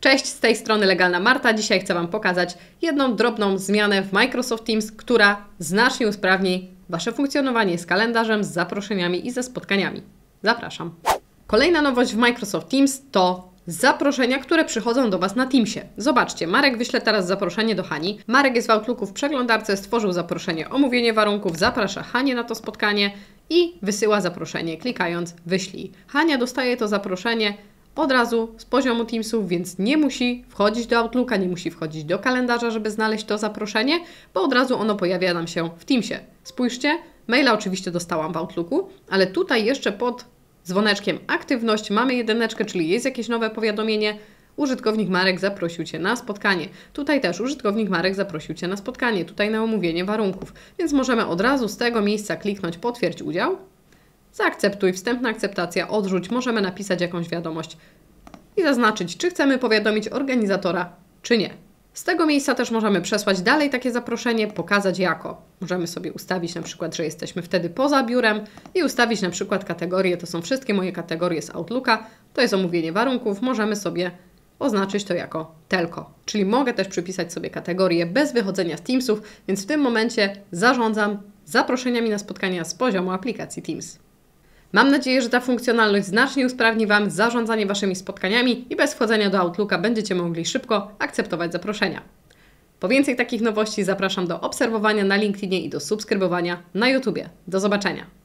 Cześć, z tej strony Legalna Marta. Dzisiaj chcę Wam pokazać jedną drobną zmianę w Microsoft Teams, która znacznie usprawni Wasze funkcjonowanie z kalendarzem, z zaproszeniami i ze spotkaniami. Zapraszam. Kolejna nowość w Microsoft Teams to zaproszenia, które przychodzą do Was na Teamsie. Zobaczcie, Marek wyśle teraz zaproszenie do Hani. Marek jest w Outlooku w przeglądarce, stworzył zaproszenie omówienie warunków, zaprasza Hanie na to spotkanie i wysyła zaproszenie klikając wyślij. Hania dostaje to zaproszenie od razu z poziomu Teamsów, więc nie musi wchodzić do Outlooka, nie musi wchodzić do kalendarza, żeby znaleźć to zaproszenie, bo od razu ono pojawia nam się w Teamsie. Spójrzcie, maila oczywiście dostałam w Outlooku, ale tutaj jeszcze pod dzwoneczkiem aktywność mamy jedyneczkę, czyli jest jakieś nowe powiadomienie, użytkownik Marek zaprosił Cię na spotkanie. Tutaj też użytkownik Marek zaprosił Cię na spotkanie, tutaj na omówienie warunków, więc możemy od razu z tego miejsca kliknąć potwierdź udział Zaakceptuj, wstępna akceptacja, odrzuć, możemy napisać jakąś wiadomość i zaznaczyć, czy chcemy powiadomić organizatora, czy nie. Z tego miejsca też możemy przesłać dalej takie zaproszenie, pokazać jako. Możemy sobie ustawić na przykład, że jesteśmy wtedy poza biurem i ustawić na przykład kategorie. To są wszystkie moje kategorie z Outlooka. To jest omówienie warunków. Możemy sobie oznaczyć to jako telko. Czyli mogę też przypisać sobie kategorie bez wychodzenia z Teamsów, więc w tym momencie zarządzam zaproszeniami na spotkania z poziomu aplikacji Teams. Mam nadzieję, że ta funkcjonalność znacznie usprawni Wam zarządzanie Waszymi spotkaniami i bez wchodzenia do Outlooka będziecie mogli szybko akceptować zaproszenia. Po więcej takich nowości zapraszam do obserwowania na LinkedInie i do subskrybowania na YouTube. Do zobaczenia!